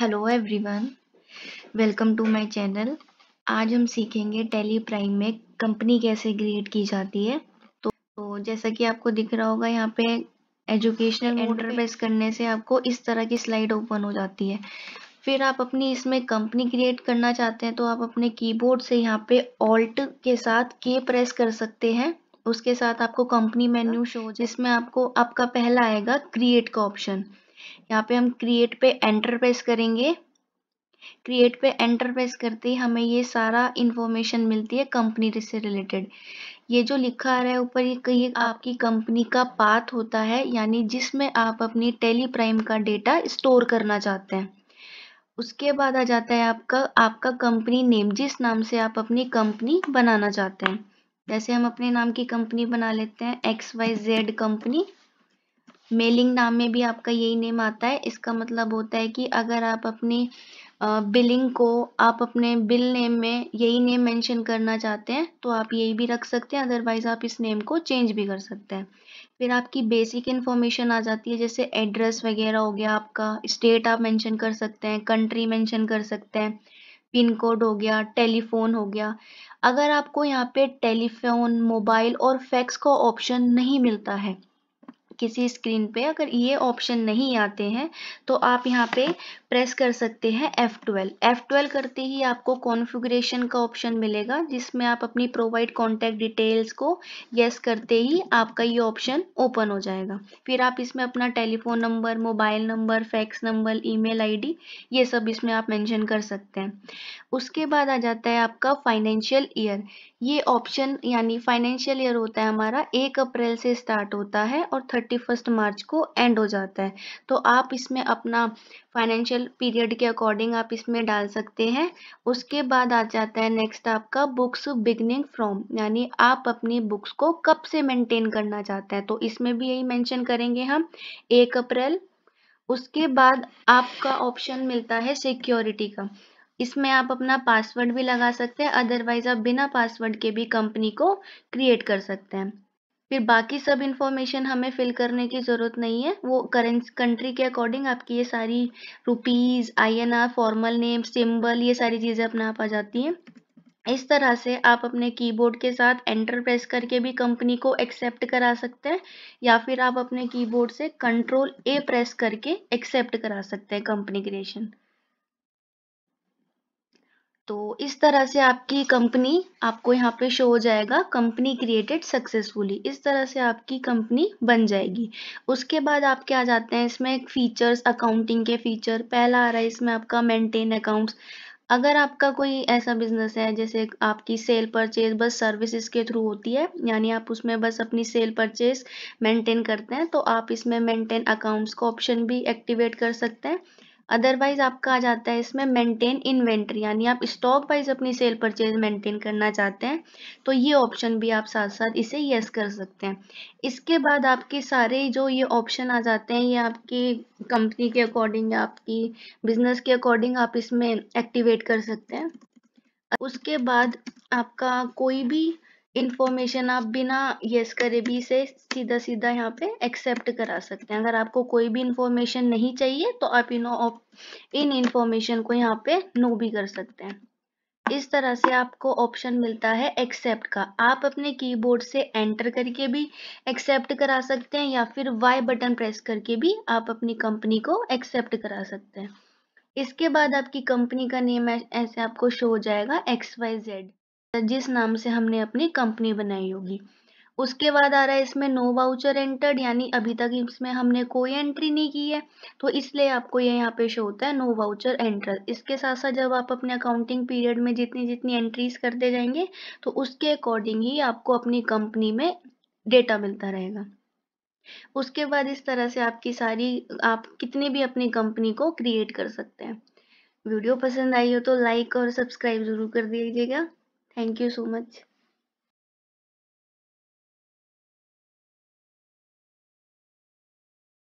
hello everyone welcome to my channel आज हम सीखेंगे टेली प्राइम में कंपनी कैसे क्रिएट की जाती है तो, तो जैसा कि आपको दिख रहा होगा यहाँ पे एजुकेशनल मोटर प्रेस करने से आपको इस तरह की स्लाइड ओपन हो जाती है फिर आप अपनी इसमें कंपनी क्रिएट करना चाहते हैं तो आप अपने कीबोर्ड से यहाँ पे ऑल्ट के साथ के प्रेस कर सकते हैं उसके साथ आपको कंपनी मेन्यू शो जिसमें आपको आपका पहला आएगा क्रिएट का ऑप्शन यहाँ पे हम क्रिएट पे एंटर प्रेस करेंगे क्रिएट पे एंटर प्रेस करते ही हमें ये सारा इंफॉर्मेशन मिलती है कंपनी से रिलेटेड ये जो लिखा आ रहा है ऊपर ये ये आपकी कंपनी का पाथ होता है यानी जिसमें आप अपनी टेली प्राइम का डेटा स्टोर करना चाहते हैं उसके बाद आ जाता है आपका आपका कंपनी नेम जिस नाम से आप अपनी कंपनी बनाना चाहते हैं जैसे हम अपने नाम की कंपनी बना लेते हैं X Y Z company mailing नाम में भी आपका यही नेम आता है इसका मतलब होता है कि अगर आप अपनी बिलिंग को आप अपने बिल नेम में यही नेम मेंशन करना चाहते हैं तो आप यही भी रख सकते हैं अदरवाइज आप इस नेम को चेंज भी कर सकते हैं फिर आपकी बेसिक इन्फॉर्मेशन आ जाती है जैसे एड्रेस वगैरह हो गया आपका स्टेट आप मेंशन कर सकते हैं कंट्री मेंशन कर सकते हैं पिन कोड हो गया टेलीफोन हो गया अगर आपको यहाँ पे टेलीफोन मोबाइल और फैक्स का ऑप्शन नहीं मिलता है किसी स्क्रीन पे अगर ये ऑप्शन नहीं आते हैं तो आप यहाँ पे प्रेस कर सकते हैं F12 F12 करते ही आपको कॉन्फ़िगरेशन का ऑप्शन मिलेगा जिसमें आप अपनी प्रोवाइड कॉन्टैक्ट डिटेल्स को येस करते ही आपका ये ऑप्शन ओपन हो जाएगा फिर आप इसमें अपना telephone number mobile number fax number email mail ये सब इसमें आप मैंशन कर सकते हैं उसके बाद आ जाता है आपका फाइनेंशियल ईयर ये ऑप्शन यानी फाइनेंशियल ईयर होता है हमारा एक अप्रैल से स्टार्ट होता है और थर्टी फर्स्ट मार्च को एंड हो जाता है तो आप इसमें अपना फाइनेंशियल पीरियड के अकॉर्डिंग आप इसमें डाल सकते हैं उसके बाद आ जाता है नेक्स्ट आपका बुक्स बिगनिंग फ्रॉम यानी आप अपनी बुक्स को कब से मेंटेन करना चाहते हैं तो इसमें भी यही मैंशन करेंगे हम एक अप्रैल उसके बाद आपका ऑप्शन मिलता है सिक्योरिटी का इसमें आप अपना पासवर्ड भी लगा सकते हैं अदरवाइज आप बिना पासवर्ड के भी कंपनी को क्रिएट कर सकते हैं फिर बाकी सब इन्फॉर्मेशन हमें फिल करने की ज़रूरत नहीं है वो करें कंट्री के अकॉर्डिंग आपकी ये सारी rupees INR formal name symbol ये सारी चीज़ें अपना आप आ जाती हैं इस तरह से आप अपने कीबोर्ड के साथ एंटर प्रेस करके भी कंपनी को एक्सेप्ट करा सकते हैं या फिर आप अपने कीबोर्ड से कंट्रोल ए प्रेस करके एक्सेप्ट करा सकते हैं कंपनी क्रिएशन तो इस तरह से आपकी कंपनी आपको यहाँ पे शो हो जाएगा कंपनी क्रिएटेड सक्सेसफुली इस तरह से आपकी कंपनी बन जाएगी उसके बाद आपके आ जाते हैं इसमें फीचर्स अकाउंटिंग के फीचर पहला आ रहा है इसमें आपका मेंटेन अकाउंट्स अगर आपका कोई ऐसा बिजनेस है जैसे आपकी सेल परचेज बस सर्विसेज के थ्रू होती है यानी आप उसमें बस अपनी सेल परचेज मेंटेन करते हैं तो आप इसमें मेंटेन अकाउंट्स का ऑप्शन भी एक्टिवेट कर सकते हैं अदरवाइज आपका आ जाता है इसमें मेंटेन इन्वेंट्री यानी आप स्टॉक वाइज अपनी सेल परचेज मेंटेन करना चाहते हैं तो ये ऑप्शन भी आप साथ साथ इसे येस कर सकते हैं इसके बाद आपके सारे जो ये ऑप्शन आ जाते हैं ये आपकी कंपनी के अकॉर्डिंग या आपकी बिजनेस के अकॉर्डिंग आप इसमें एक्टिवेट कर सकते हैं उसके बाद आपका कोई भी इन्फॉर्मेशन आप बिना यस करे भी से सीधा सीधा यहाँ पे एक्सेप्ट करा सकते हैं अगर आपको कोई भी इन्फॉर्मेशन नहीं चाहिए तो आप इन इन इन्फॉर्मेशन को यहाँ पे नो भी कर सकते हैं इस तरह से आपको ऑप्शन मिलता है एक्सेप्ट का आप अपने कीबोर्ड से एंटर करके भी एक्सेप्ट करा सकते हैं या फिर वाई बटन प्रेस करके भी आप अपनी कंपनी को एक्सेप्ट करा सकते हैं इसके बाद आपकी कंपनी का नेम ऐसे आपको शो हो जाएगा एक्स वाई जेड जिस नाम से हमने अपनी कंपनी बनाई होगी उसके बाद आ रहा है इसमें नो वाउचर एंटर्ड यानी अभी तक इसमें हमने कोई एंट्री नहीं की है तो इसलिए आपको ये यहाँ पे शो होता है नो वाउचर एंटर्ड इसके साथ साथ जब आप अपने अकाउंटिंग पीरियड में जितनी जितनी एंट्रीज करते जाएंगे तो उसके अकॉर्डिंग ही आपको अपनी कंपनी में डेटा मिलता रहेगा उसके बाद इस तरह से आपकी सारी आप कितनी भी अपनी कंपनी को क्रिएट कर सकते हैं वीडियो पसंद आई हो तो लाइक और सब्सक्राइब जरूर कर दीजिएगा थैंक यू सो मच